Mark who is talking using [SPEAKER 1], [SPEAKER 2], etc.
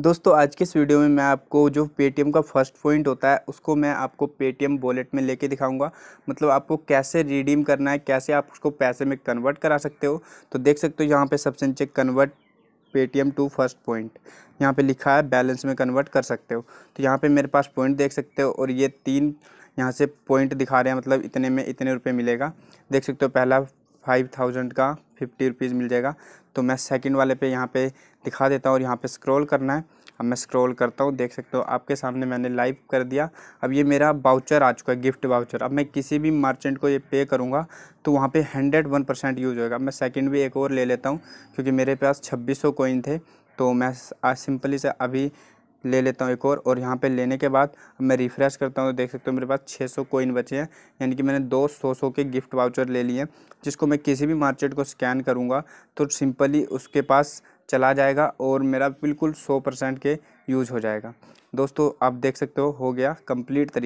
[SPEAKER 1] दोस्तों आज के इस वीडियो में मैं आपको जो पेटीएम का फर्स्ट पॉइंट होता है उसको मैं आपको पेटीएम वॉलेट में लेके दिखाऊंगा मतलब आपको कैसे रिडीम करना है कैसे आप उसको पैसे में कन्वर्ट करा सकते हो तो देख सकते हो यहाँ पे सबसे नीचे convert Paytm to first point यहाँ पे लिखा है बैलेंस में कन्वर्ट कर सकते हो तो यहाँ पर मेरे पास पॉइंट देख सकते हो और ये तीन यहाँ से पॉइंट दिखा रहे हैं मतलब इतने में इतने रुपये मिलेगा देख सकते हो पहला फाइव थाउजेंड का फिफ्टी रुपीज़ मिल जाएगा तो मैं सेकंड वाले पे यहाँ पे दिखा देता हूँ और यहाँ पे स्क्रॉल करना है अब मैं स्क्रॉल करता हूँ देख सकते हो आपके सामने मैंने लाइव कर दिया अब ये मेरा बाउचर आ चुका है गिफ्ट बाउचर अब मैं किसी भी मर्चेंट को ये पे करूँगा तो वहाँ पर हंड्रेड वन परसेंट यूज़ होगा मैं सेकेंड भी एक और ले लेता हूँ क्योंकि मेरे पास छब्बीस सौ थे तो मैं सिंपली से अभी ले लेता हूँ एक और और यहाँ पे लेने के बाद मैं रिफ़्रेश करता हूँ तो देख सकते हो मेरे पास 600 सौ कोइन बचे हैं यानी कि मैंने दो सौ सौ के गिफ्ट वाउचर ले लिए जिसको मैं किसी भी मार्केट को स्कैन करूँगा तो सिंपली उसके पास चला जाएगा और मेरा बिल्कुल सौ परसेंट के यूज़ हो जाएगा दोस्तों आप देख सकते हो हो गया कम्प्लीट तरीके